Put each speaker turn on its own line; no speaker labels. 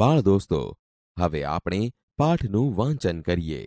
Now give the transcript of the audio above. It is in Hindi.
બાળ દોસ્તો હવે આપણે પાઠનું વાંચન કરીએ